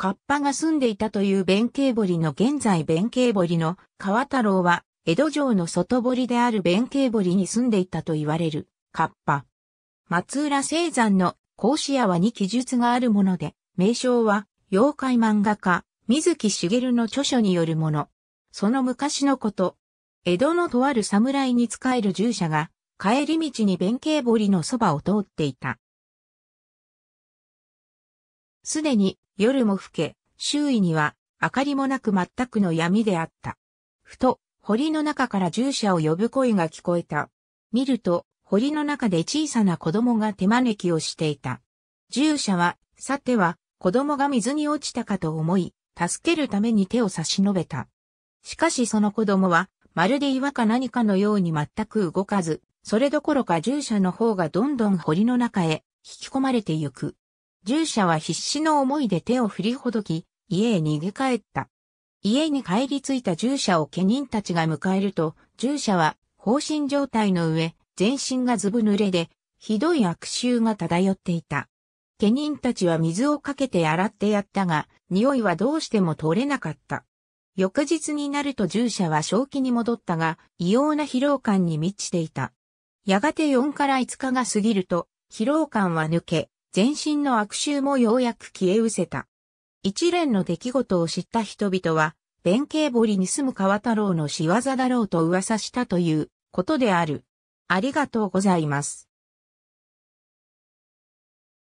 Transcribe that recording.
カッパが住んでいたという弁慶堀の現在弁慶堀の川太郎は、江戸城の外堀である弁慶堀に住んでいたと言われる、カッパ。松浦青山の甲子屋はに記述があるもので、名称は、妖怪漫画家、水木しげるの著書によるもの。その昔のこと、江戸のとある侍に仕える従者が、帰り道に弁慶堀のそばを通っていた。すでに夜も更け、周囲には明かりもなく全くの闇であった。ふと、堀の中から従者を呼ぶ声が聞こえた。見ると、堀の中で小さな子供が手招きをしていた。従者は、さては、子供が水に落ちたかと思い、助けるために手を差し伸べた。しかしその子供は、まるで岩か何かのように全く動かず、それどころか従者の方がどんどん堀の中へ引き込まれてゆく。従者は必死の思いで手を振りほどき、家へ逃げ帰った。家に帰り着いた従者を家人たちが迎えると、従者は放心状態の上、全身がずぶ濡れで、ひどい悪臭が漂っていた。家人たちは水をかけて洗ってやったが、匂いはどうしても取れなかった。翌日になると従者は正気に戻ったが、異様な疲労感に満ちていた。やがて4から5日が過ぎると、疲労感は抜け、全身の悪臭もようやく消え失せた。一連の出来事を知った人々は、弁慶堀に住む川太郎の仕業だろうと噂したということである。ありがとうございます。